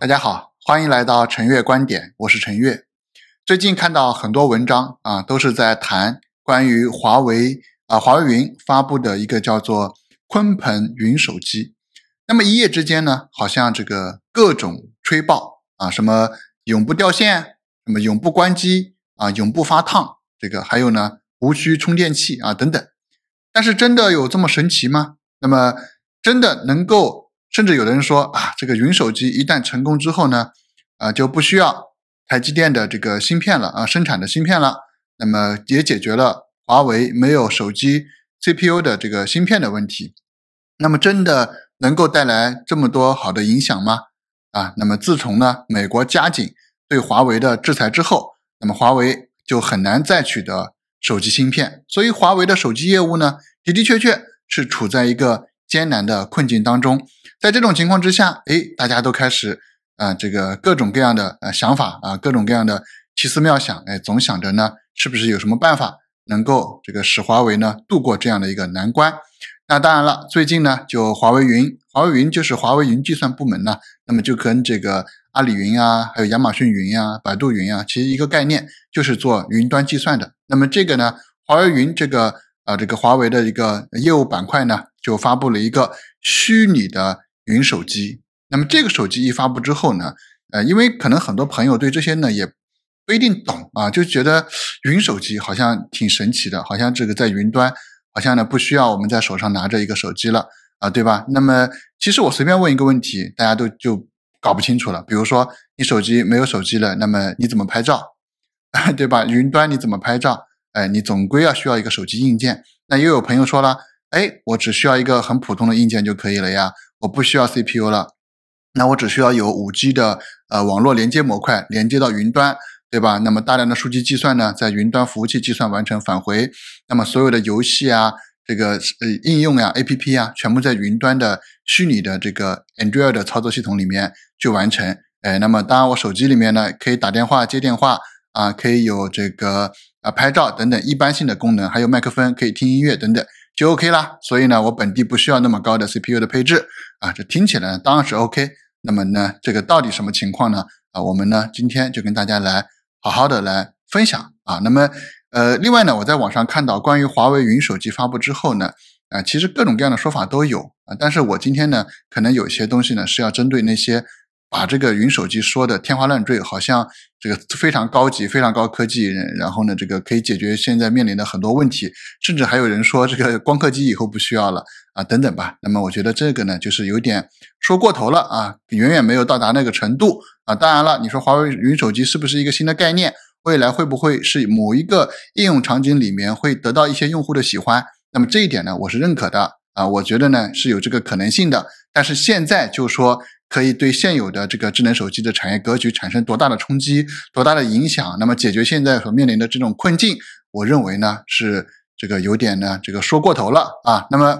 大家好，欢迎来到陈月观点，我是陈月。最近看到很多文章啊，都是在谈关于华为啊，华为云发布的一个叫做鲲鹏云手机。那么一夜之间呢，好像这个各种吹爆啊，什么永不掉线，什么永不关机啊，永不发烫，这个还有呢，无需充电器啊等等。但是真的有这么神奇吗？那么真的能够？甚至有的人说啊，这个云手机一旦成功之后呢，啊就不需要台积电的这个芯片了啊，生产的芯片了，那么也解决了华为没有手机 CPU 的这个芯片的问题。那么真的能够带来这么多好的影响吗？啊，那么自从呢美国加紧对华为的制裁之后，那么华为就很难再取得手机芯片，所以华为的手机业务呢，的的确确是处在一个。艰难的困境当中，在这种情况之下，哎，大家都开始啊，这个各种各样的呃想法啊，各种各样的奇思妙想，哎，总想着呢，是不是有什么办法能够这个使华为呢度过这样的一个难关？那当然了，最近呢，就华为云，华为云就是华为云计算部门呢，那么就跟这个阿里云呀，还有亚马逊云呀、百度云啊，其实一个概念就是做云端计算的。那么这个呢，华为云这个。啊，这个华为的一个业务板块呢，就发布了一个虚拟的云手机。那么这个手机一发布之后呢，呃，因为可能很多朋友对这些呢也不一定懂啊，就觉得云手机好像挺神奇的，好像这个在云端，好像呢不需要我们在手上拿着一个手机了啊，对吧？那么其实我随便问一个问题，大家都就搞不清楚了。比如说你手机没有手机了，那么你怎么拍照？对吧？云端你怎么拍照？哎，你总归要需要一个手机硬件。那又有朋友说了，哎，我只需要一个很普通的硬件就可以了呀，我不需要 CPU 了。那我只需要有五 G 的呃网络连接模块连接到云端，对吧？那么大量的数据计算呢，在云端服务器计算完成返回。那么所有的游戏啊，这个呃应用呀、APP 啊，全部在云端的虚拟的这个 Android 操作系统里面去完成。哎，那么当然我手机里面呢，可以打电话、接电话啊，可以有这个。啊，拍照等等一般性的功能，还有麦克风可以听音乐等等，就 OK 啦。所以呢，我本地不需要那么高的 CPU 的配置啊，这听起来呢当然是 OK。那么呢，这个到底什么情况呢？啊，我们呢今天就跟大家来好好的来分享啊。那么，呃，另外呢，我在网上看到关于华为云手机发布之后呢，啊，其实各种各样的说法都有啊。但是我今天呢，可能有些东西呢是要针对那些。把这个云手机说的天花乱坠，好像这个非常高级、非常高科技，然后呢，这个可以解决现在面临的很多问题，甚至还有人说这个 光刻机以后不需要了啊，等等吧。那么我觉得这个呢，就是有点说过头了啊，远远没有到达那个程度啊。当然了，你说华为云手机是不是一个新的概念？未来会不会是某一个应用场景里面会得到一些用户的喜欢？那么这一点呢，我是认可的啊，我觉得呢是有这个可能性的。但是现在就说。可以对现有的这个智能手机的产业格局产生多大的冲击、多大的影响？那么解决现在所面临的这种困境，我认为呢是这个有点呢这个说过头了啊。那么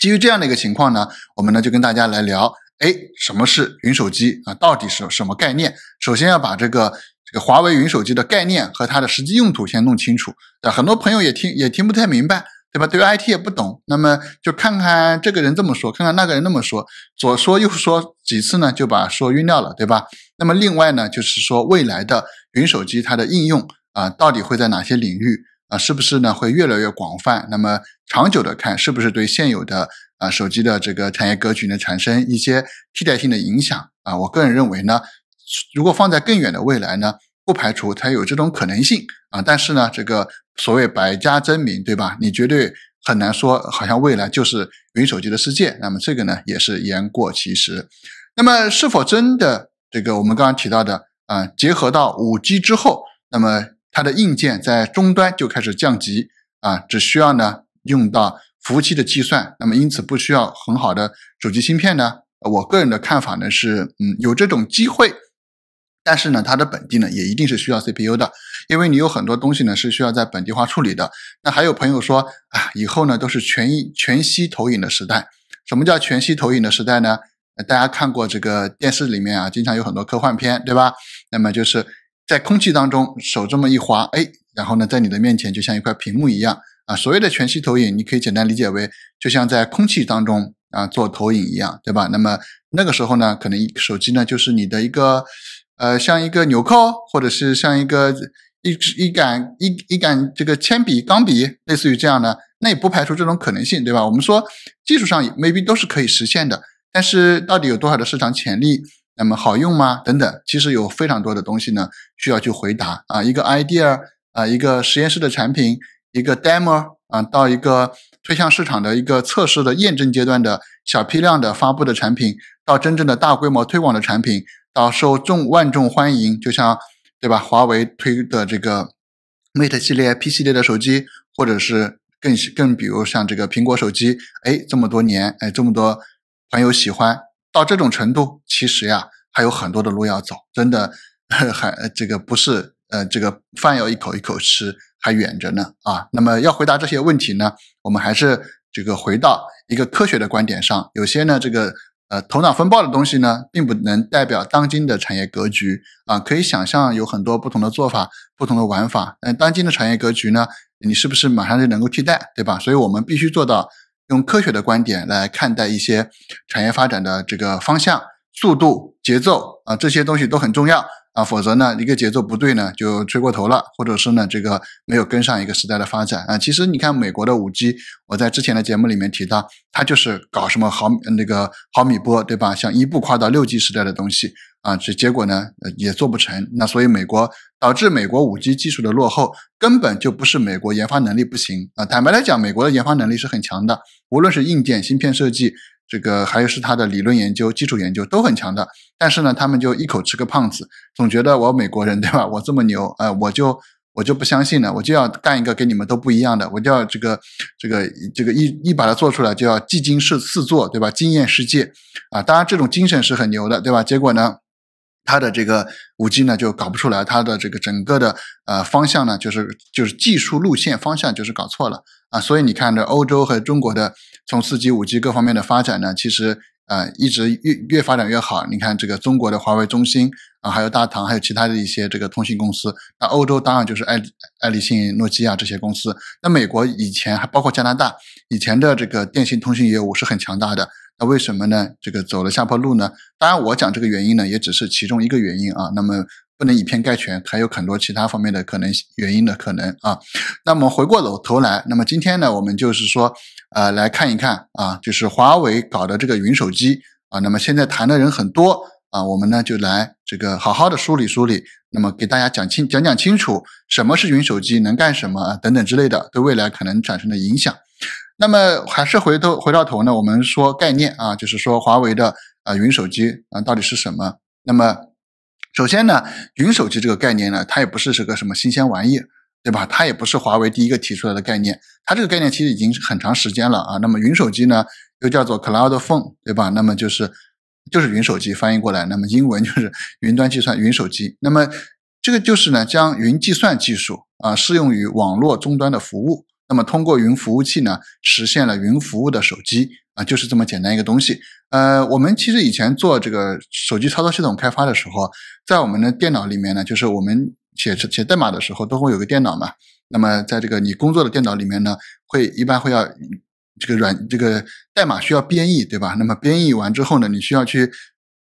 基于这样的一个情况呢，我们呢就跟大家来聊，哎，什么是云手机啊？到底是什么概念？首先要把这个这个华为云手机的概念和它的实际用途先弄清楚。啊，很多朋友也听也听不太明白。对吧？对 IT 也不懂，那么就看看这个人这么说，看看那个人那么说，左说右说几次呢，就把说晕掉了，对吧？那么另外呢，就是说未来的云手机它的应用啊，到底会在哪些领域啊？是不是呢会越来越广泛？那么长久的看，是不是对现有的啊手机的这个产业格局呢产生一些替代性的影响啊？我个人认为呢，如果放在更远的未来呢？不排除它有这种可能性啊，但是呢，这个所谓百家争鸣，对吧？你绝对很难说，好像未来就是云手机的世界。那么这个呢，也是言过其实。那么是否真的这个我们刚刚提到的啊，结合到五 G 之后，那么它的硬件在终端就开始降级啊，只需要呢用到服务器的计算，那么因此不需要很好的手机芯片呢？我个人的看法呢是，嗯，有这种机会。但是呢，它的本地呢也一定是需要 CPU 的，因为你有很多东西呢是需要在本地化处理的。那还有朋友说啊，以后呢都是全一全息投影的时代。什么叫全息投影的时代呢？大家看过这个电视里面啊，经常有很多科幻片，对吧？那么就是在空气当中手这么一划，哎，然后呢在你的面前就像一块屏幕一样啊。所谓的全息投影，你可以简单理解为就像在空气当中啊做投影一样，对吧？那么那个时候呢，可能手机呢就是你的一个。呃，像一个纽扣，或者是像一个一一支一杆一一杆这个铅笔、钢笔，类似于这样的，那也不排除这种可能性，对吧？我们说技术上 maybe 都是可以实现的，但是到底有多少的市场潜力？那么好用吗？等等，其实有非常多的东西呢，需要去回答啊。一个 idea 啊，一个实验室的产品，一个 demo 啊，到一个推向市场的一个测试的验证阶段的小批量的发布的产品，到真正的大规模推广的产品。啊，受众万众欢迎，就像对吧？华为推的这个 Mate 系列、P 系列的手机，或者是更更比如像这个苹果手机，哎，这么多年，哎，这么多朋友喜欢到这种程度，其实呀，还有很多的路要走，真的还 这个不是呃这个饭要一口一口吃，还远着呢啊。那么要回答这些问题呢，我们还是这个回到一个科学的观点上，有些呢这个。呃，头脑风暴的东西呢，并不能代表当今的产业格局啊。可以想象，有很多不同的做法、不同的玩法。那当今的产业格局呢，你是不是马上就能够替代，对吧？所以我们必须做到用科学的观点来看待一些产业发展的这个方向、速度、节奏啊，这些东西都很重要。啊，否则呢，一个节奏不对呢，就吹过头了，或者是呢，这个没有跟上一个时代的发展啊。其实你看美国的五 G，我在之前的节目里面提到，它就是搞什么毫那个毫米波，对吧？像一步跨到六 G 时代的东西啊，这结果呢也做不成。那所以美国导致美国五 G 技术的落后，根本就不是美国研发能力不行啊。坦白来讲，美国的研发能力是很强的，无论是硬件芯片设计。这个还有是他的理论研究、基础研究都很强的，但是呢，他们就一口吃个胖子，总觉得我美国人对吧？我这么牛，呃，我就我就不相信了，我就要干一个跟你们都不一样的，我就要这个这个这个一一把它做出来，就要技惊世四座，对吧？惊艳世界啊！当然这种精神是很牛的，对吧？结果呢，他的这个五 G 呢就搞不出来，他的这个整个的呃方向呢就是就是技术路线方向就是搞错了啊！所以你看，这欧洲和中国的。从四 G、五 G 各方面的发展呢，其实啊，一直越越发展越好。你看，这个中国的华为、中兴啊，还有大唐，还有其他的一些这个通信公司。那欧洲当然就是爱爱立信、诺基亚这些公司。那美国以前还包括加拿大，以前的这个电信通信业务是很强大的。那为什么呢？这个走了下坡路呢？当然，我讲这个原因呢，也只是其中一个原因啊。那么不能以偏概全，还有很多其他方面的可能原因的可能啊。那么回过头来，那么今天呢，我们就是说。啊，来看一看啊，就是华为搞的这个云手机啊，那么现在谈的人很多啊，我们呢就来这个好好的梳理梳理，那么给大家讲清讲讲清楚什么是云手机，能干什么等等之类的，对未来可能产生的影响。那么还是回头回到头呢，我们说概念啊，就是说华为的啊云手机啊到底是什么？那么首先呢，云手机这个概念呢，它也不是是个什么新鲜玩意。对吧？它也不是华为第一个提出来的概念，它这个概念其实已经是很长时间了啊。那么云手机呢，又叫做 Cloud Phone，对吧？那么就是就是云手机翻译过来，那么英文就是 云端计算云手机。那么这个就是呢，将云计算技术啊适用于网络终端的服务，那么通过云服务器呢，实现了云服务的手机啊，就是这么简单一个东西。呃，我们其实以前做这个手机操作系统开发的时候，在我们的电脑里面呢，就是我们。写写代码的时候都会有个电脑嘛，那么在这个你工作的电脑里面呢，会一般会要这个软这个代码需要编译对吧？那么编译完之后呢，你需要去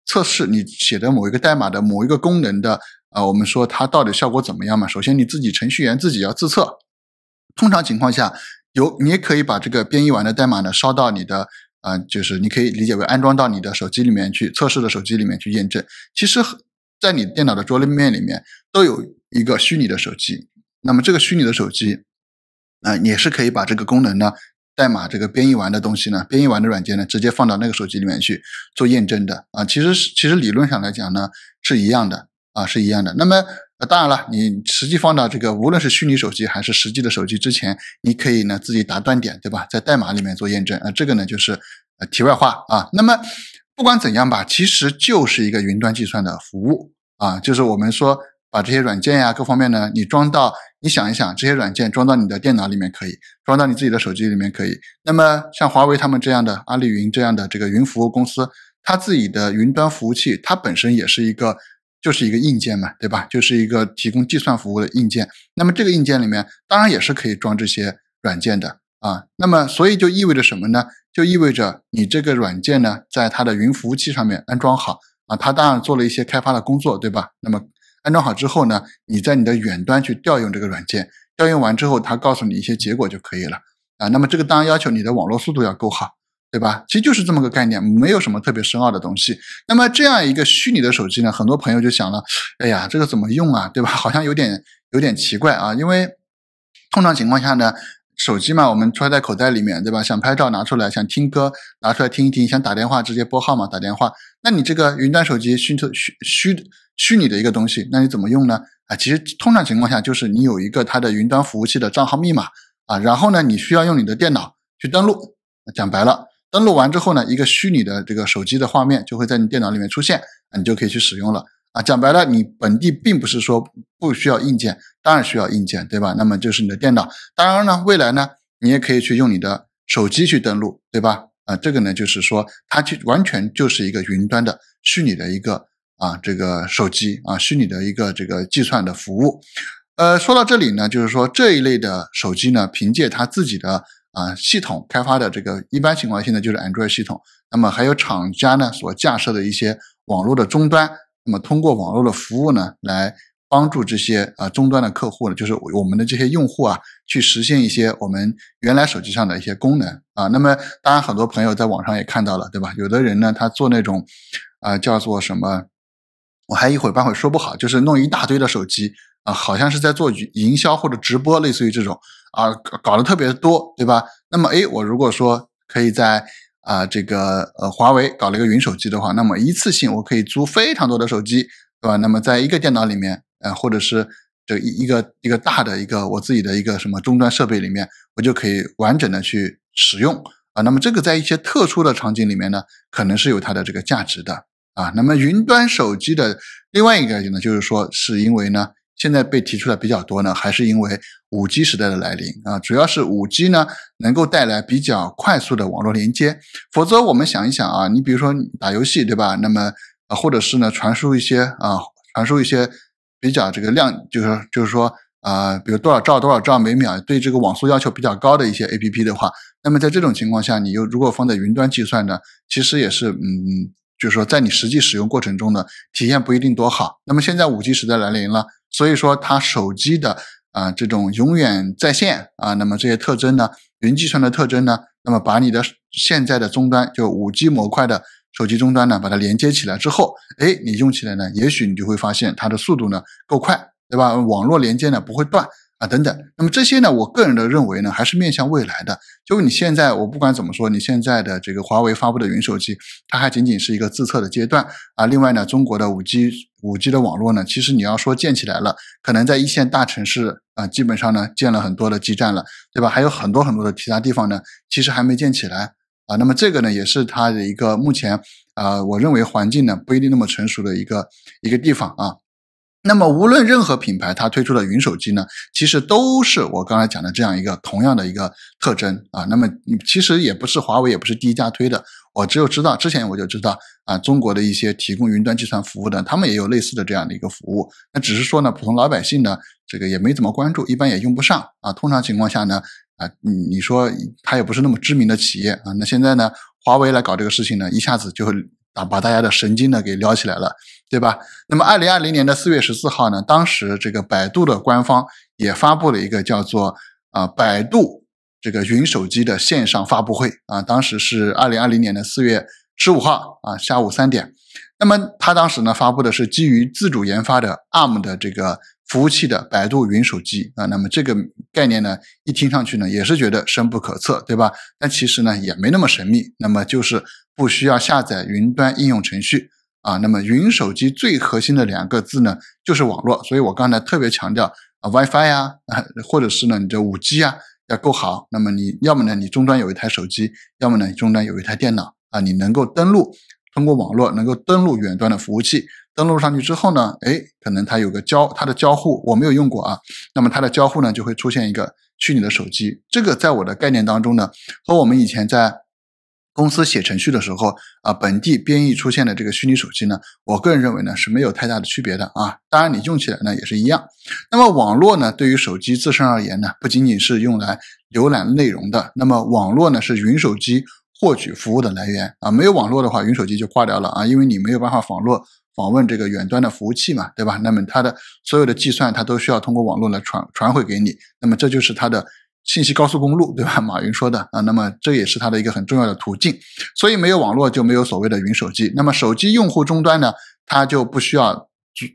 测试你写的某一个代码的某一个功能的啊，我们说它到底效果怎么样嘛？首先你自己程序员自己要自测，通常情况下有，你也可以把这个编译完的代码呢烧到你的啊，就是你可以理解为安装到你的手机里面去测试的手机里面去验证。其实，在你电脑的桌面里面都有。一个虚拟的手机，那么这个虚拟的手机，啊，也是可以把这个功能呢，代码这个编译完的东西呢，编译完的软件呢，直接放到那个手机里面去做验证的啊。其实，其实理论上来讲呢，是一样的啊，是一样的。那么，当然了，你实际放到这个，无论是虚拟手机还是实际的手机之前，你可以呢自己打断点，对吧？在代码里面做验证啊。这个呢就是呃题外话啊。那么不管怎样吧，其实就是一个云端计算的服务啊，就是我们说。把这些软件呀，各方面呢，你装到，你想一想，这些软件装到你的电脑里面可以，装到你自己的手机里面可以。那么像华为他们这样的，阿里云这样的这个云服务公司，它自己的云端服务器，它本身也是一个，就是一个硬件嘛，对吧？就是一个提供计算服务的硬件。那么这个硬件里面，当然也是可以装这些软件的啊。那么所以就意味着什么呢？就意味着你这个软件呢，在它的云服务器上面安装好啊，它当然做了一些开发的工作，对吧？那么安装好之后呢，你在你的远端去调用这个软件，调用完之后，它告诉你一些结果就可以了啊。那么这个当然要求你的网络速度要够好，对吧？其实就是这么个概念，没有什么特别深奥的东西。那么这样一个虚拟的手机呢，很多朋友就想了，哎呀，这个怎么用啊，对吧？好像有点有点奇怪啊，因为通常情况下呢。手机嘛，我们揣在口袋里面，对吧？想拍照拿出来，想听歌拿出来听一听，想打电话直接拨号码打电话。那你这个云端手机虚头虚虚虚拟的一个东西，那你怎么用呢？啊，其实通常情况下就是你有一个它的云端服务器的账号密码啊，然后呢，你需要用你的电脑去登录。讲白了，登录完之后呢，一个虚拟的这个手机的画面就会在你电脑里面出现，你就可以去使用了。啊，讲白了，你本地并不是说不需要硬件，当然需要硬件，对吧？那么就是你的电脑。当然呢，未来呢，你也可以去用你的手机去登录，对吧？啊，这个呢，就是说它就完全就是一个云端的虚拟的一个啊，这个手机啊，虚拟的一个这个计算的服务。呃，说到这里呢，就是说这一类的手机呢，凭借它自己的啊系统开发的这个，一般情况下呢就是安卓系统。那么还有厂家呢所架设的一些网络的终端。那么通过网络的服务呢，来帮助这些啊终端的客户呢，就是我们的这些用户啊，去实现一些我们原来手机上的一些功能啊。那么当然，很多朋友在网上也看到了，对吧？有的人呢，他做那种啊，叫做什么，我还一会儿半会说不好，就是弄一大堆的手机啊，好像是在做营销或者直播，类似于这种啊，搞得特别多，对吧？那么，诶，我如果说可以在。啊，这个呃，华为搞了一个云手机的话，那么一次性我可以租非常多的手机，对吧？那么在一个电脑里面，呃，或者是这一一个一个大的一个我自己的一个什么终端设备里面，我就可以完整的去使用啊。那么这个在一些特殊的场景里面呢，可能是有它的这个价值的啊。那么云端手机的另外一个呢，就是说是因为呢。现在被提出来比较多呢，还是因为五 G 时代的来临啊？主要是五 G 呢能够带来比较快速的网络连接。否则我们想一想啊，你比如说打游戏对吧？那么啊，或者是呢传输一些啊传输一些比较这个量，就是就是说啊，比如多少兆多少兆每秒，对这个网速要求比较高的一些 APP 的话，那么在这种情况下，你又如果放在云端计算呢，其实也是嗯，就是说在你实际使用过程中呢，体验不一定多好。那么现在五 G 时代来临了。所以说，它手机的啊这种永远在线啊，那么这些特征呢，云计算的特征呢，那么把你的现在的终端就五 G 模块的手机终端呢，把它连接起来之后，哎，你用起来呢，也许你就会发现它的速度呢够快，对吧？网络连接呢不会断。啊，等等，那么这些呢，我个人的认为呢，还是面向未来的。就你现在，我不管怎么说，你现在的这个华为发布的云手机，它还仅仅是一个自测的阶段啊。另外呢，中国的五 G，五 G 的网络呢，其实你要说建起来了，可能在一线大城市啊，基本上呢建了很多的基站了，对吧？还有很多很多的其他地方呢，其实还没建起来啊。那么这个呢，也是它的一个目前啊，我认为环境呢不一定那么成熟的一个一个地方啊。那么，无论任何品牌，它推出的云手机呢，其实都是我刚才讲的这样一个同样的一个特征啊。那么，其实也不是华为，也不是第一家推的。我只有知道之前我就知道啊，中国的一些提供云端计算服务的，他们也有类似的这样的一个服务。那只是说呢，普通老百姓呢，这个也没怎么关注，一般也用不上啊。通常情况下呢，啊，你说他也不是那么知名的企业啊。那现在呢，华为来搞这个事情呢，一下子就啊把大家的神经呢给撩起来了。对吧？那么二零二零年的四月十四号呢，当时这个百度的官方也发布了一个叫做啊百度这个云手机的线上发布会啊，当时是二零二零年的四月十五号啊下午三点。那么他当时呢发布的是基于自主研发的 ARM 的这个服务器的百度云手机啊。那么这个概念呢一听上去呢也是觉得深不可测，对吧？但其实呢也没那么神秘，那么就是不需要下载云端应用程序。啊，那么云手机最核心的两个字呢，就是网络。所以我刚才特别强调啊，WiFi 呀，啊，或者是呢，你的 5G 啊，要够好。那么你要么呢，你终端有一台手机，要么呢，你终端有一台电脑啊，你能够登录，通过网络能够登录远端的服务器。登录上去之后呢，哎，可能它有个交，它的交互我没有用过啊。那么它的交互呢，就会出现一个虚拟的手机。这个在我的概念当中呢，和我们以前在公司写程序的时候，啊，本地编译出现的这个虚拟手机呢，我个人认为呢是没有太大的区别的啊。当然你用起来呢也是一样。那么网络呢，对于手机自身而言呢，不仅仅是用来浏览内容的。那么网络呢，是云手机获取服务的来源啊。没有网络的话，云手机就挂掉了啊，因为你没有办法网络访问这个远端的服务器嘛，对吧？那么它的所有的计算，它都需要通过网络来传传回给你。那么这就是它的。信息高速公路，对吧？马云说的啊，那么这也是他的一个很重要的途径。所以没有网络就没有所谓的云手机。那么手机用户终端呢，它就不需要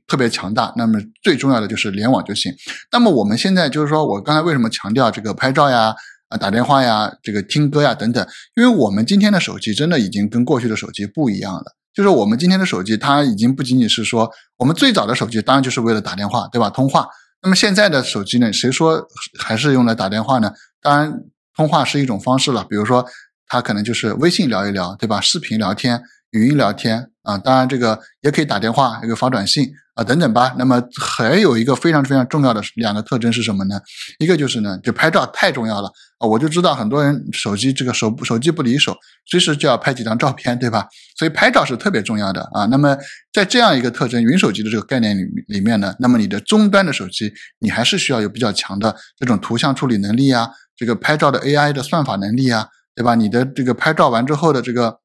特别强大。那么最重要的就是联网就行。那么我们现在就是说，我刚才为什么强调这个拍照呀、啊打电话呀、这个听歌呀等等？因为我们今天的手机真的已经跟过去的手机不一样了。就是我们今天的手机，它已经不仅仅是说我们最早的手机，当然就是为了打电话，对吧？通话。那么现在的手机呢？谁说还是用来打电话呢？当然，通话是一种方式了。比如说，他可能就是微信聊一聊，对吧？视频聊天。语音聊天啊，当然这个也可以打电话，也可以发短信啊，等等吧。那么还有一个非常非常重要的两个特征是什么呢？一个就是呢，就拍照太重要了啊，我就知道很多人手机这个手手机不离手，随时就要拍几张照片，对吧？所以拍照是特别重要的啊。那么在这样一个特征云手机的这个概念里里面呢，那么你的终端的手机你还是需要有比较强的这种图像处理能力啊，这个拍照的 AI 的算法能力啊，对吧？你的这个拍照完之后的这个。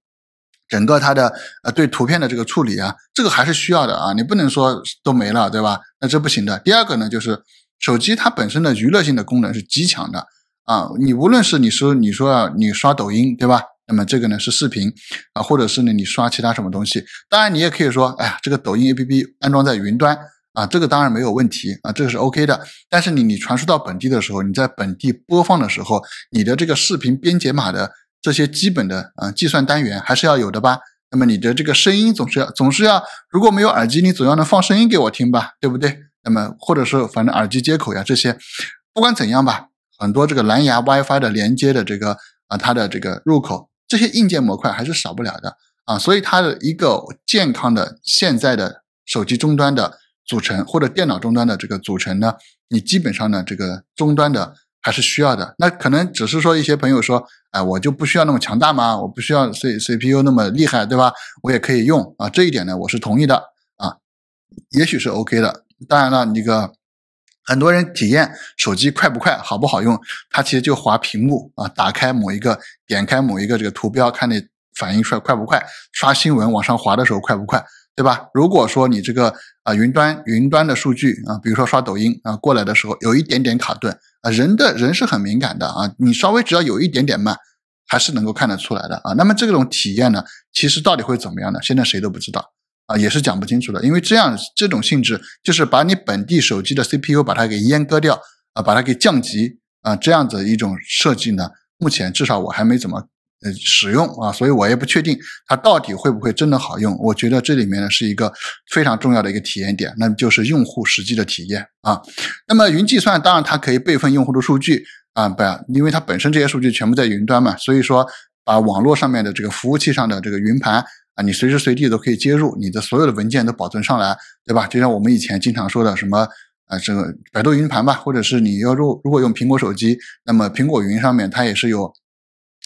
整个它的呃对图片的这个处理啊，这个还是需要的啊，你不能说都没了，对吧？那这不行的。第二个呢，就是手机它本身的娱乐性的功能是极强的啊，你无论是你说你说你刷抖音，对吧？那么这个呢是视频啊，或者是呢你刷其他什么东西？当然你也可以说，哎呀，这个抖音 APP 安装在云端啊，这个当然没有问题啊，这个是 OK 的。但是你你传输到本地的时候，你在本地播放的时候，你的这个视频编解码的。这些基本的啊计算单元还是要有的吧。那么你的这个声音总是要总是要，如果没有耳机，你总要能放声音给我听吧，对不对？那么或者是反正耳机接口呀这些，不管怎样吧，很多这个蓝牙、WiFi 的连接的这个啊，它的这个入口，这些硬件模块还是少不了的啊。所以它的一个健康的现在的手机终端的组成或者电脑终端的这个组成呢，你基本上呢这个终端的还是需要的。那可能只是说一些朋友说。哎，我就不需要那么强大吗？我不需要 C C P U 那么厉害，对吧？我也可以用啊，这一点呢，我是同意的啊，也许是 O K 的。当然了，那个很多人体验手机快不快、好不好用，他其实就滑屏幕啊，打开某一个、点开某一个这个图标，看你反应出来快不快，刷新闻往上滑的时候快不快。对吧？如果说你这个啊云端云端的数据啊，比如说刷抖音啊过来的时候有一点点卡顿啊，人的人是很敏感的啊，你稍微只要有一点点慢，还是能够看得出来的啊。那么这种体验呢，其实到底会怎么样呢？现在谁都不知道啊，也是讲不清楚的，因为这样这种性质就是把你本地手机的 CPU 把它给阉割掉啊，把它给降级啊，这样子一种设计呢，目前至少我还没怎么。使用啊，所以我也不确定它到底会不会真的好用。我觉得这里面呢是一个非常重要的一个体验点，那就是用户实际的体验啊。那么云计算当然它可以备份用户的数据啊，把因为它本身这些数据全部在云端嘛，所以说把网络上面的这个服务器上的这个云盘啊，你随时随地都可以接入，你的所有的文件都保存上来，对吧？就像我们以前经常说的什么啊，这个百度云盘吧，或者是你要如如果用苹果手机，那么苹果云上面它也是有。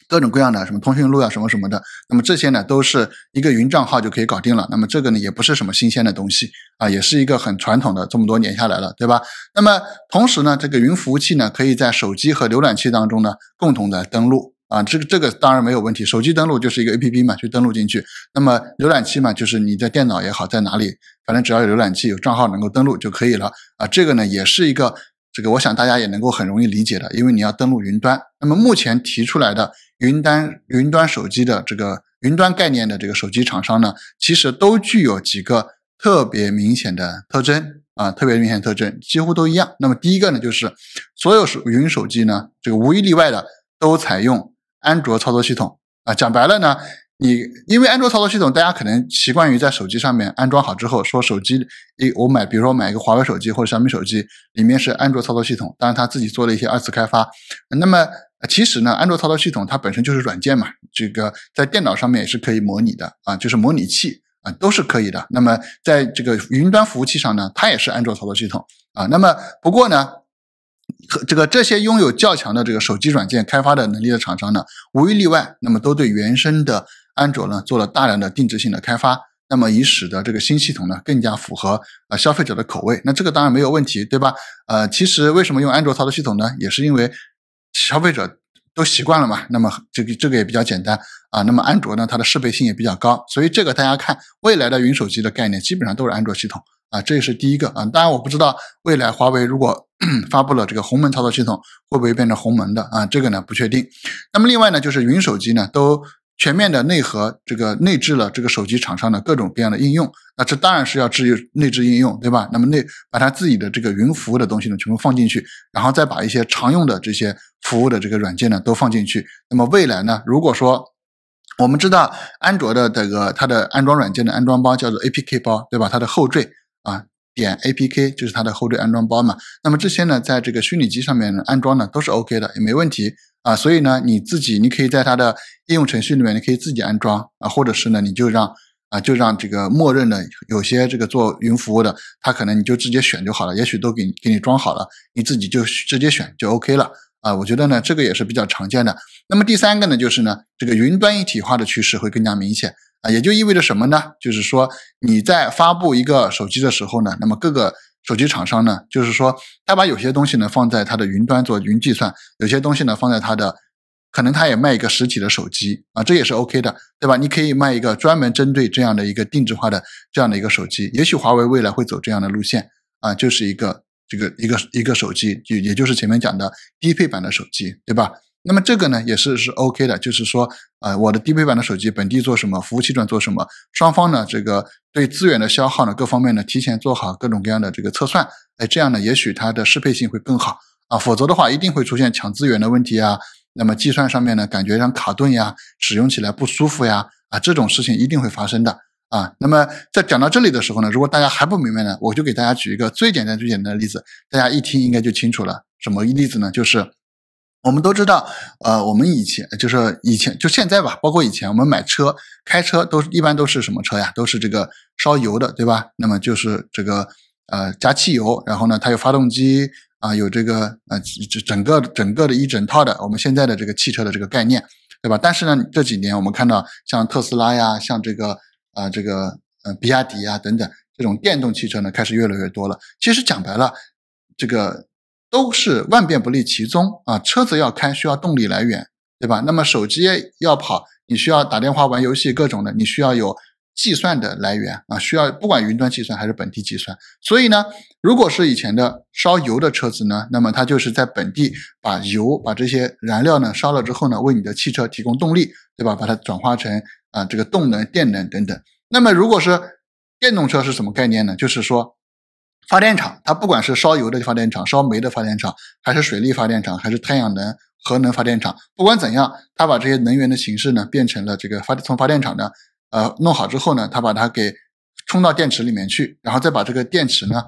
各种各样的什么通讯录啊，什么什么的，那么这些呢，都是一个云账号就可以搞定了。那么这个呢，也不是什么新鲜的东西啊，也是一个很传统的，这么多年下来了，对吧？那么同时呢，这个云服务器呢，可以在手机和浏览器当中呢共同的登录啊，这个这个当然没有问题，手机登录就是一个 APP 嘛，去登录进去。那么浏览器嘛，就是你在电脑也好，在哪里，反正只要有浏览器，有账号能够登录就可以了啊。这个呢，也是一个。这个我想大家也能够很容易理解的，因为你要登录云端。那么目前提出来的云端、云端手机的这个云端概念的这个手机厂商呢，其实都具有几个特别明显的特征啊，特别明显特征几乎都一样。那么第一个呢，就是所有手云手机呢，这个无一例外的都采用安卓操作系统啊。讲白了呢。你因为安卓操作系统，大家可能习惯于在手机上面安装好之后，说手机诶，我买比如说买一个华为手机或者小米手机，里面是安卓操作系统，当然他自己做了一些二次开发。那么其实呢，安卓操作系统它本身就是软件嘛，这个在电脑上面也是可以模拟的啊，就是模拟器啊都是可以的。那么在这个云端服务器上呢，它也是安卓操作系统啊。那么不过呢，和这个这些拥有较强的这个手机软件开发的能力的厂商呢，无一例外，那么都对原生的。安卓呢做了大量的定制性的开发，那么以使得这个新系统呢更加符合呃消费者的口味，那这个当然没有问题，对吧？呃，其实为什么用安卓操作系统呢？也是因为消费者都习惯了嘛。那么这个这个也比较简单啊。那么安卓呢，它的适配性也比较高，所以这个大家看未来的云手机的概念基本上都是安卓系统啊，这也是第一个啊。当然我不知道未来华为如果 发布了这个鸿蒙操作系统会不会变成鸿蒙的啊？这个呢不确定。那么另外呢，就是云手机呢都。全面的内核，这个内置了这个手机厂商的各种各样的应用，那这当然是要置内置应用，对吧？那么内把它自己的这个云服务的东西呢，全部放进去，然后再把一些常用的这些服务的这个软件呢都放进去。那么未来呢，如果说我们知道安卓的这个它的安装软件的安装包叫做 APK 包，对吧？它的后缀啊。点 APK 就是它的后缀安装包嘛，那么这些呢，在这个虚拟机上面安装呢都是 OK 的，也没问题啊。所以呢，你自己你可以在它的应用程序里面，你可以自己安装啊，或者是呢，你就让啊，就让这个默认的有些这个做云服务的，它可能你就直接选就好了，也许都给给你装好了，你自己就直接选就 OK 了啊。我觉得呢，这个也是比较常见的。那么第三个呢，就是呢，这个云端一体化的趋势会更加明显。啊，也就意味着什么呢？就是说你在发布一个手机的时候呢，那么各个手机厂商呢，就是说他把有些东西呢放在他的云端做云计算，有些东西呢放在他的，可能他也卖一个实体的手机啊，这也是 OK 的，对吧？你可以卖一个专门针对这样的一个定制化的这样的一个手机，也许华为未来会走这样的路线啊，就是一个这个一个一个手机，就也就是前面讲的低配版的手机，对吧？那么这个呢也是是 OK 的，就是说，呃，我的低配版的手机本地做什么，服务器端做什么，双方呢这个对资源的消耗呢，各方面呢提前做好各种各样的这个测算，哎，这样呢也许它的适配性会更好啊，否则的话一定会出现抢资源的问题啊。那么计算上面呢感觉上卡顿呀，使用起来不舒服呀，啊，这种事情一定会发生的啊。那么在讲到这里的时候呢，如果大家还不明白呢，我就给大家举一个最简单最简单的例子，大家一听应该就清楚了。什么例子呢？就是。我们都知道，呃，我们以前就是以前就现在吧，包括以前我们买车、开车都一般都是什么车呀？都是这个烧油的，对吧？那么就是这个呃加汽油，然后呢，它有发动机啊，有这个呃整整个整个的一整套的我们现在的这个汽车的这个概念，对吧？但是呢，这几年我们看到像特斯拉呀，像这个啊这个呃比亚迪呀等等这种电动汽车呢，开始越来越多了。其实讲白了，这个。都是万变不离其宗啊，车子要开需要动力来源，对吧？那么手机要跑，你需要打电话、玩游戏各种的，你需要有计算的来源啊，需要不管云端计算还是本地计算。所以呢，如果是以前的烧油的车子呢，那么它就是在本地把油把这些燃料呢烧了之后呢，为你的汽车提供动力，对吧？把它转化成啊这个动能、电能等等。那么如果是电动车是什么概念呢？就是说。发电厂，它不管是烧油的发电厂、烧煤的发电厂，还是水力发电厂，还是太阳能、核能发电厂，不管怎样，它把这些能源的形式呢，变成了这个发从发电厂呢，呃，弄好之后呢，它把它给充到电池里面去，然后再把这个电池呢，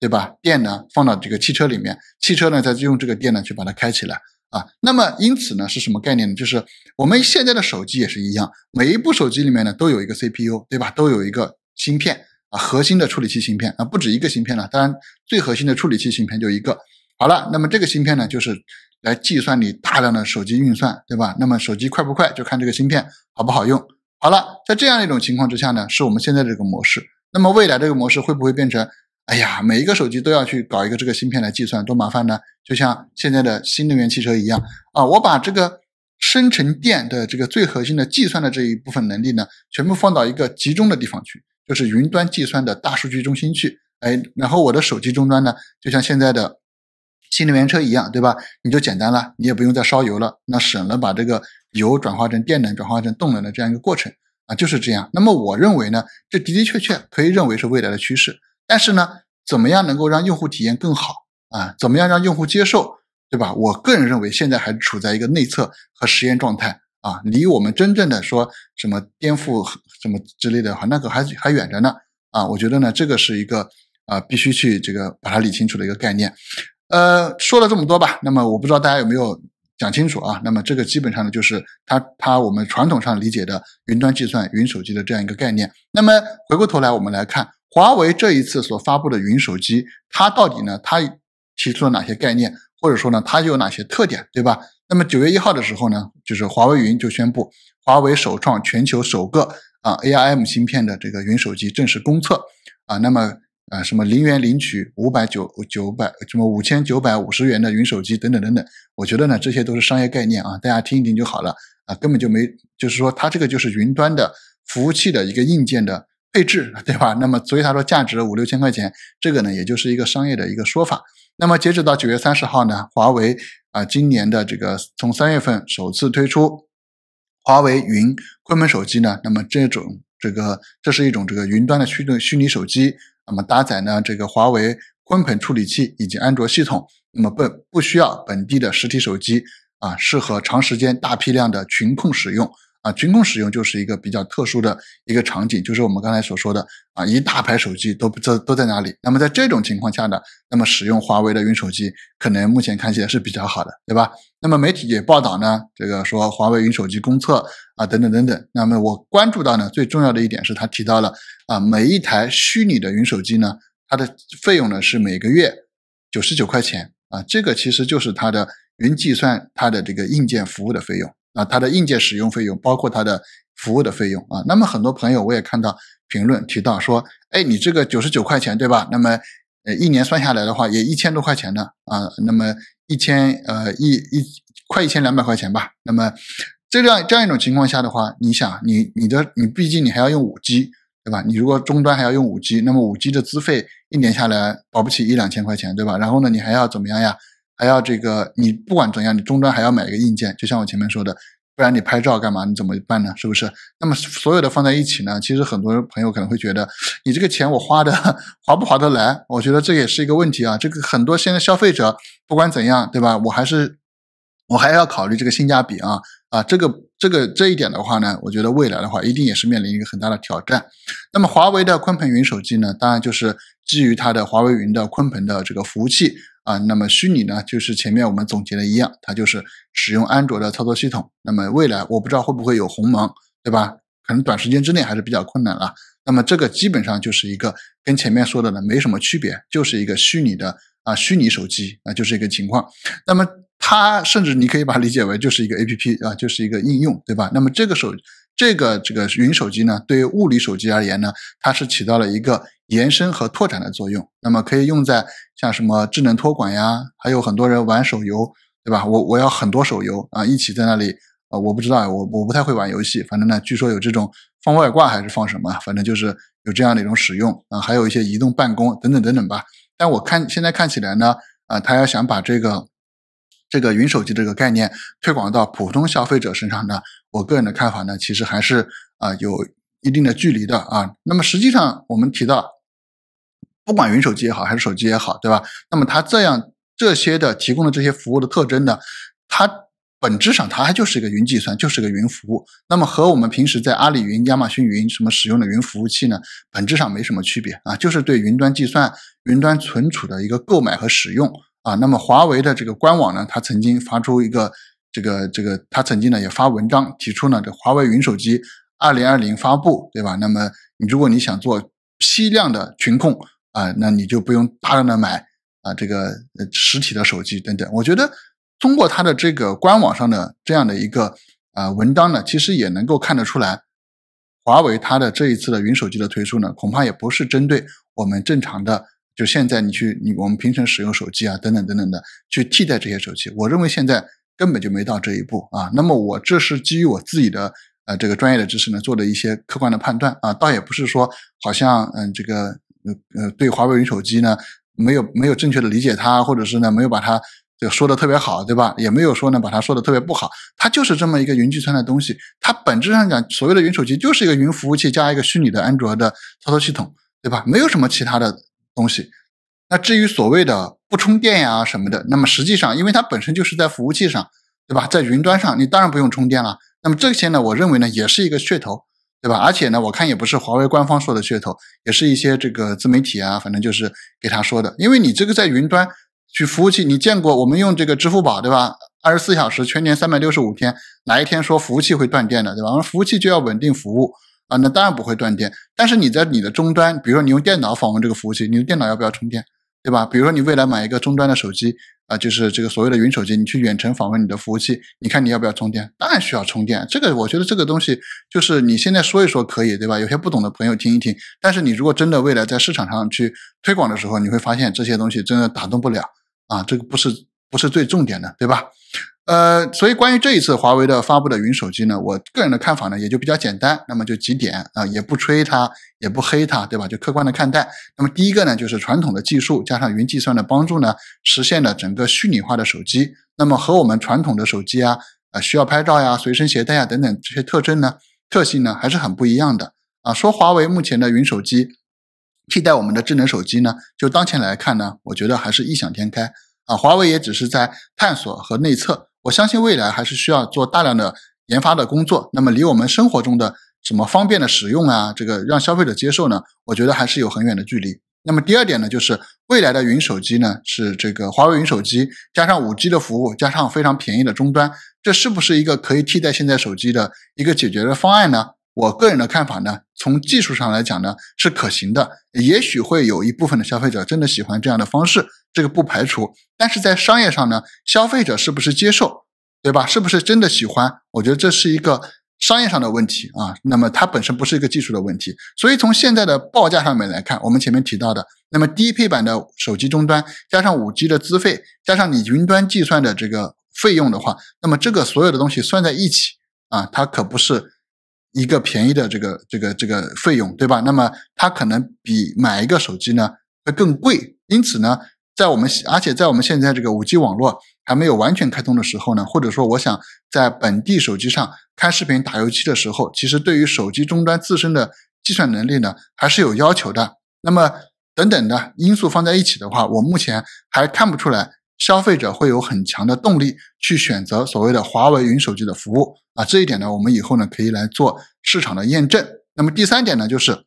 对吧，电呢，放到这个汽车里面，汽车呢，再用这个电呢去把它开起来啊。那么因此呢，是什么概念呢？就是我们现在的手机也是一样，每一部手机里面呢都有一个 CPU，对吧？都有一个芯片。核心的处理器芯片啊，不止一个芯片了。当然，最核心的处理器芯片就一个。好了，那么这个芯片呢，就是来计算你大量的手机运算，对吧？那么手机快不快，就看这个芯片好不好用。好了，在这样的一种情况之下呢，是我们现在这个模式。那么未来这个模式会不会变成，哎呀，每一个手机都要去搞一个这个芯片来计算，多麻烦呢？就像现在的新能源汽车一样啊，我把这个生成电的这个最核心的计算的这一部分能力呢，全部放到一个集中的地方去。就是云端计算的大数据中心去，哎，然后我的手机终端呢，就像现在的新能源车一样，对吧？你就简单了，你也不用再烧油了，那省了把这个油转化成电能、转化成动能的这样一个过程啊，就是这样。那么我认为呢，这的的确确可以认为是未来的趋势，但是呢，怎么样能够让用户体验更好啊？怎么样让用户接受，对吧？我个人认为现在还处在一个内测和实验状态。啊，离我们真正的说什么颠覆什么之类的，话，那个还还远着呢。啊，我觉得呢，这个是一个啊，必须去这个把它理清楚的一个概念。呃，说了这么多吧，那么我不知道大家有没有讲清楚啊。那么这个基本上呢，就是它它我们传统上理解的云端计算、云手机的这样一个概念。那么回过头来，我们来看华为这一次所发布的云手机，它到底呢？它提出了哪些概念，或者说呢，它有哪些特点，对吧？那么九月一号的时候呢，就是华为云就宣布，华为首创全球首个啊 ARM 芯片的这个云手机正式公测啊。那么啊，什么零元领取五百九九百什么五千九百五十元的云手机等等等等，我觉得呢这些都是商业概念啊，大家听一听就好了啊，根本就没就是说它这个就是云端的服务器的一个硬件的配置对吧？那么所以他说价值五六千块钱，这个呢也就是一个商业的一个说法。那么截止到九月三十号呢，华为啊今年的这个从三月份首次推出华为云鲲鹏手机呢，那么这种这个这是一种这个云端的虚虚拟手机，那么搭载呢这个华为鲲鹏处理器以及安卓系统，那么不不需要本地的实体手机啊，适合长时间大批量的群控使用。啊，军工使用就是一个比较特殊的一个场景，就是我们刚才所说的啊，一大排手机都这都在哪里？那么在这种情况下呢，那么使用华为的云手机可能目前看起来是比较好的，对吧？那么媒体也报道呢，这个说华为云手机公测啊，等等等等。那么我关注到呢，最重要的一点是它提到了啊，每一台虚拟的云手机呢，它的费用呢是每个月九十九块钱啊，这个其实就是它的云计算它的这个硬件服务的费用。啊，它的硬件使用费用包括它的服务的费用啊。那么很多朋友我也看到评论提到说，哎，你这个九十九块钱对吧？那么，呃，一年算下来的话也一千多块钱呢啊。那么一千呃一一快一千两百块钱吧。那么这样这样一种情况下的话，你想你你的你毕竟你还要用五 G 对吧？你如果终端还要用五 G，那么五 G 的资费一年下来保不起一两千块钱对吧？然后呢，你还要怎么样呀？还要这个，你不管怎样，你终端还要买一个硬件，就像我前面说的，不然你拍照干嘛？你怎么办呢？是不是？那么所有的放在一起呢？其实很多朋友可能会觉得，你这个钱我花的 划不划得来？我觉得这也是一个问题啊。这个很多现在消费者不管怎样，对吧？我还是我还要考虑这个性价比啊啊，这个这个这一点的话呢，我觉得未来的话一定也是面临一个很大的挑战。那么华为的鲲鹏云手机呢，当然就是基于它的华为云的鲲鹏的这个服务器。啊，那么虚拟呢，就是前面我们总结的一样，它就是使用安卓的操作系统。那么未来我不知道会不会有鸿蒙，对吧？可能短时间之内还是比较困难了。那么这个基本上就是一个跟前面说的呢没什么区别，就是一个虚拟的啊虚拟手机啊就是一个情况。那么它甚至你可以把它理解为就是一个 A P P 啊，就是一个应用，对吧？那么这个手。这个这个云手机呢，对于物理手机而言呢，它是起到了一个延伸和拓展的作用。那么可以用在像什么智能托管呀，还有很多人玩手游，对吧？我我要很多手游啊，一起在那里啊，我不知道，我我不太会玩游戏，反正呢，据说有这种放外挂还是放什么，反正就是有这样的一种使用啊，还有一些移动办公等等等等吧。但我看现在看起来呢，啊，他要想把这个。这个云手机这个概念推广到普通消费者身上呢，我个人的看法呢，其实还是啊有一定的距离的啊。那么实际上我们提到，不管云手机也好，还是手机也好，对吧？那么它这样这些的提供的这些服务的特征呢，它本质上它还就是一个云计算，就是个云服务。那么和我们平时在阿里云、亚马逊云什么使用的云服务器呢，本质上没什么区别啊，就是对云端计算、云端存储的一个购买和使用。啊，那么华为的这个官网呢，它曾经发出一个这个这个，它曾经呢也发文章提出呢，这华为云手机二零二零发布，对吧？那么你如果你想做批量的群控啊，那你就不用大量的买啊，这个实体的手机等等。我觉得通过他的这个官网上的这样的一个啊文章呢，其实也能够看得出来，华为它的这一次的云手机的推出呢，恐怕也不是针对我们正常的。就现在，你去你我们平时使用手机啊，等等等等的去替代这些手机，我认为现在根本就没到这一步啊。那么我这是基于我自己的呃这个专业的知识呢，做的一些客观的判断啊，倒也不是说好像嗯这个呃对华为云手机呢没有没有正确的理解它，或者是呢没有把它就说的特别好，对吧？也没有说呢把它说的特别不好，它就是这么一个云计算的东西。它本质上讲，所谓的云手机就是一个云服务器加一个虚拟的安卓的操作系统，对吧？没有什么其他的。东西，那至于所谓的不充电呀什么的，那么实际上，因为它本身就是在服务器上，对吧？在云端上，你当然不用充电了。那么这些呢，我认为呢，也是一个噱头，对吧？而且呢，我看也不是华为官方说的噱头，也是一些这个自媒体啊，反正就是给他说的。因为你这个在云端去服务器，你见过我们用这个支付宝，对吧？二十四小时全年三百六十五天，哪一天说服务器会断电的，对吧？我们服务器就要稳定服务。啊，那当然不会断电。但是你在你的终端，比如说你用电脑访问这个服务器，你的电脑要不要充电，对吧？比如说你未来买一个终端的手机，啊，就是这个所谓的云手机，你去远程访问你的服务器，你看你要不要充电？当然需要充电。这个我觉得这个东西就是你现在说一说可以，对吧？有些不懂的朋友听一听。但是你如果真的未来在市场上去推广的时候，你会发现这些东西真的打动不了啊，这个不是不是最重点的，对吧？呃，所以关于这一次华为的发布的云手机呢，我个人的看法呢也就比较简单，那么就几点啊，也不吹它，也不黑它，对吧？就客观的看待。那么第一个呢，就是传统的技术加上云计算的帮助呢，实现了整个虚拟化的手机。那么和我们传统的手机啊啊需要拍照呀、随身携带呀等等这些特征呢特性呢还是很不一样的啊。说华为目前的云手机替代我们的智能手机呢，就当前来看呢，我觉得还是异想天开啊。华为也只是在探索和内测。我相信未来还是需要做大量的研发的工作。那么，离我们生活中的什么方便的使用啊，这个让消费者接受呢？我觉得还是有很远的距离。那么第二点呢，就是未来的云手机呢，是这个华为云手机加上五 G 的服务，加上非常便宜的终端，这是不是一个可以替代现在手机的一个解决的方案呢？我个人的看法呢，从技术上来讲呢，是可行的。也许会有一部分的消费者真的喜欢这样的方式。这个不排除，但是在商业上呢，消费者是不是接受，对吧？是不是真的喜欢？我觉得这是一个商业上的问题啊。那么它本身不是一个技术的问题。所以从现在的报价上面来看，我们前面提到的，那么低配版的手机终端加上五 G 的资费，加上你云端计算的这个费用的话，那么这个所有的东西算在一起啊，它可不是一个便宜的这个这个这个费用，对吧？那么它可能比买一个手机呢会更贵。因此呢。在我们而且在我们现在这个五 G 网络还没有完全开通的时候呢，或者说我想在本地手机上看视频、打游戏的时候，其实对于手机终端自身的计算能力呢，还是有要求的。那么等等的因素放在一起的话，我目前还看不出来消费者会有很强的动力去选择所谓的华为云手机的服务啊。这一点呢，我们以后呢可以来做市场的验证。那么第三点呢，就是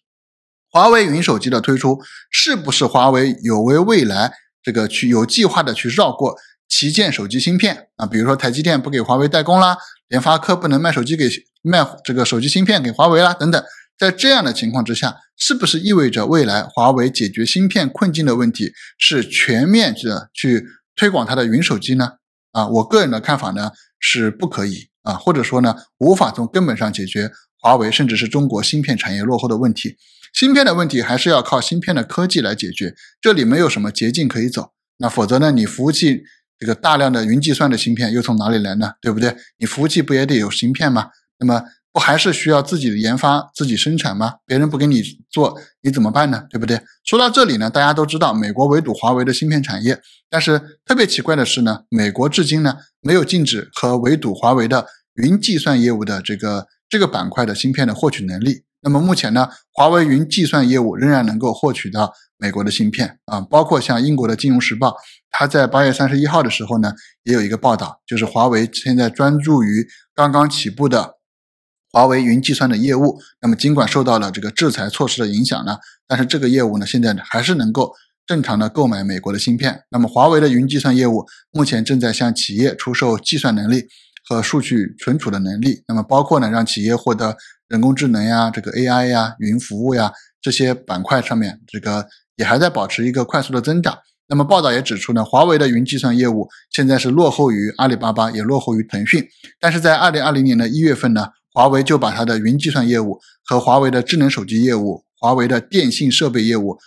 华为云手机的推出是不是华为有为未来？这个去有计划的去绕过旗舰手机芯片啊，比如说台积电不给华为代工啦，联发科不能卖手机给卖这个手机芯片给华为啦，等等。在这样的情况之下，是不是意味着未来华为解决芯片困境的问题是全面的去推广它的云手机呢？啊，我个人的看法呢是不可以啊，或者说呢无法从根本上解决华为甚至是中国芯片产业落后的问题。芯片的问题还是要靠芯片的科技来解决，这里没有什么捷径可以走。那否则呢？你服务器这个大量的云计算的芯片又从哪里来呢？对不对？你服务器不也得有芯片吗？那么不还是需要自己研发、自己生产吗？别人不给你做，你怎么办呢？对不对？说到这里呢，大家都知道美国围堵华为的芯片产业，但是特别奇怪的是呢，美国至今呢没有禁止和围堵华为的云计算业务的这个这个板块的芯片的获取能力。那么目前呢，华为云计算业务仍然能够获取到美国的芯片啊，包括像英国的《金融时报》，它在八月三十一号的时候呢，也有一个报道，就是华为现在专注于刚刚起步的华为云计算的业务。那么尽管受到了这个制裁措施的影响呢，但是这个业务呢，现在还是能够正常的购买美国的芯片。那么华为的云计算业务目前正在向企业出售计算能力。和数据存储的能力，那么包括呢，让企业获得人工智能呀、这个 AI 呀、云服务呀这些板块上面，这个也还在保持一个快速的增长。那么报道也指出呢，华为的云计算业务现在是落后于阿里巴巴，也落后于腾讯。但是在二零二零年的一月份呢，华为就把它的云计算业务和华为的智能手机业务、华为的电信设备业务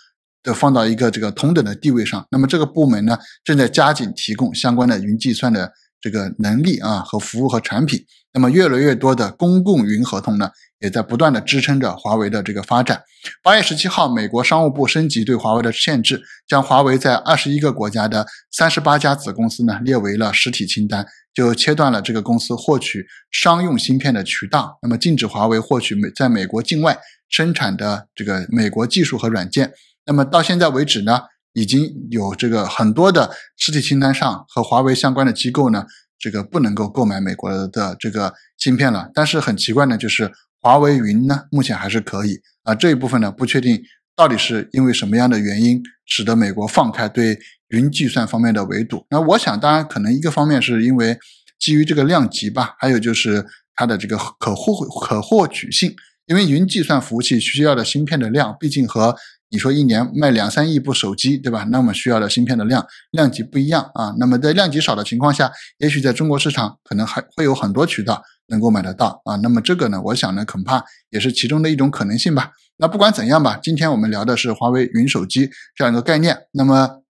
都放到一个这个同等的地位上。那么这个部门呢，正在加紧提供相关的云计算的。这个能力啊和服务和产品，那么越来越多的公共云合同呢，也在不断的支撑着华为的这个发展。八月十七号，美国商务部升级对华为的限制，将华为在二十一个国家的三十八家子公司呢列为了实体清单，就切断了这个公司获取商用芯片的渠道，那么禁止华为获取美在美国境外生产的这个美国技术和软件。那么到现在为止呢？已经有这个很多的实体清单上和华为相关的机构呢，这个不能够购买美国的这个芯片了。但是很奇怪呢，就是华为云呢目前还是可以啊。这一部分呢不确定到底是因为什么样的原因使得美国放开对云计算方面的围堵。那我想，当然可能一个方面是因为基于这个量级吧，还有就是它的这个可获可获取性，因为云计算服务器需要的芯片的量，毕竟和。你说一年卖两三亿部手机，对吧？那么需要的芯片的量量级不一样啊。那么在量级少的情况下，也许在中国市场可能还会有很多渠道能够买得到啊。那么这个呢，我想呢，恐怕也是其中的一种可能性吧。那不管怎样吧，今天我们聊的是华为云手机这样一个概念。那么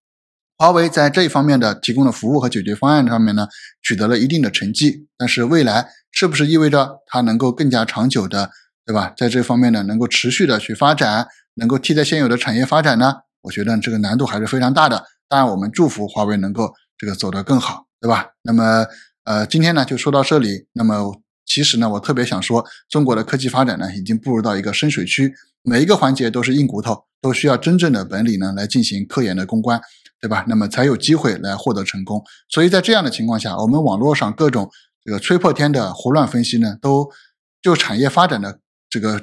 华为在这一方面的提供的服务和解决方案上面呢，取得了一定的成绩。但是未来是不是意味着它能够更加长久的，对吧？在这方面呢，能够持续的去发展？能够替代现有的产业发展呢？我觉得这个难度还是非常大的。当然，我们祝福华为能够这个走得更好，对吧？那么，呃，今天呢就说到这里。那么，其实呢，我特别想说，中国的科技发展呢已经步入到一个深水区，每一个环节都是硬骨头，都需要真正的本领呢来进行科研的攻关，对吧？那么才有机会来获得成功。所以在这样的情况下，我们网络上各种这个吹破天的胡乱分析呢，都就产业发展的这个。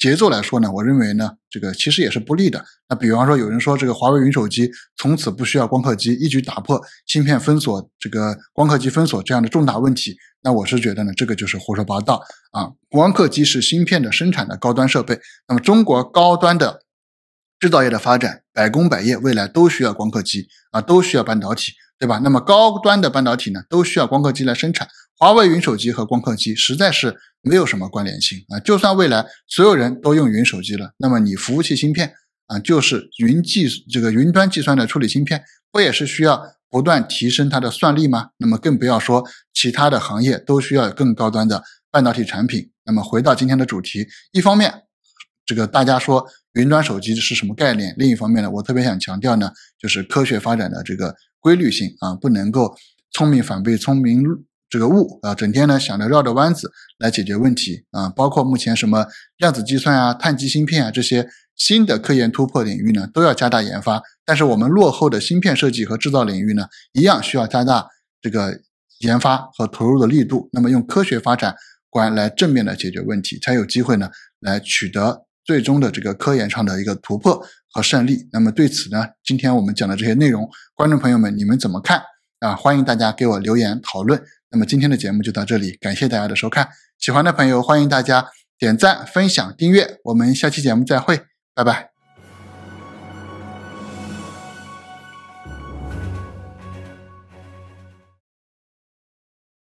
节奏来说呢，我认为呢，这个其实也是不利的。那比方说有人说这个华为云手机从此不需要光刻机，一举打破芯片封锁、这个光刻机封锁这样的重大问题，那我是觉得呢，这个就是胡说八道啊！光刻机是芯片的生产的高端设备，那么中国高端的制造业的发展，百工百业未来都需要光刻机啊，都需要半导体，对吧？那么高端的半导体呢，都需要光刻机来生产。华为云手机和光刻机实在是没有什么关联性啊！就算未来所有人都用云手机了，那么你服务器芯片啊，就是云计这个云端计算的处理芯片，不也是需要不断提升它的算力吗？那么更不要说其他的行业都需要更高端的半导体产品。那么回到今天的主题，一方面，这个大家说云端手机是什么概念？另一方面呢，我特别想强调呢，就是科学发展的这个规律性啊，不能够聪明反被聪明。这个物啊，整天呢想着绕着弯子来解决问题啊，包括目前什么量子计算啊、碳基芯片啊这些新的科研突破领域呢，都要加大研发。但是我们落后的芯片设计和制造领域呢，一样需要加大这个研发和投入的力度。那么用科学发展观来正面的解决问题，才有机会呢来取得最终的这个科研上的一个突破和胜利。那么对此呢，今天我们讲的这些内容，观众朋友们你们怎么看啊？欢迎大家给我留言讨论。那么今天的节目就到这里，感谢大家的收看。喜欢的朋友，欢迎大家点赞、分享、订阅。我们下期节目再会，拜拜。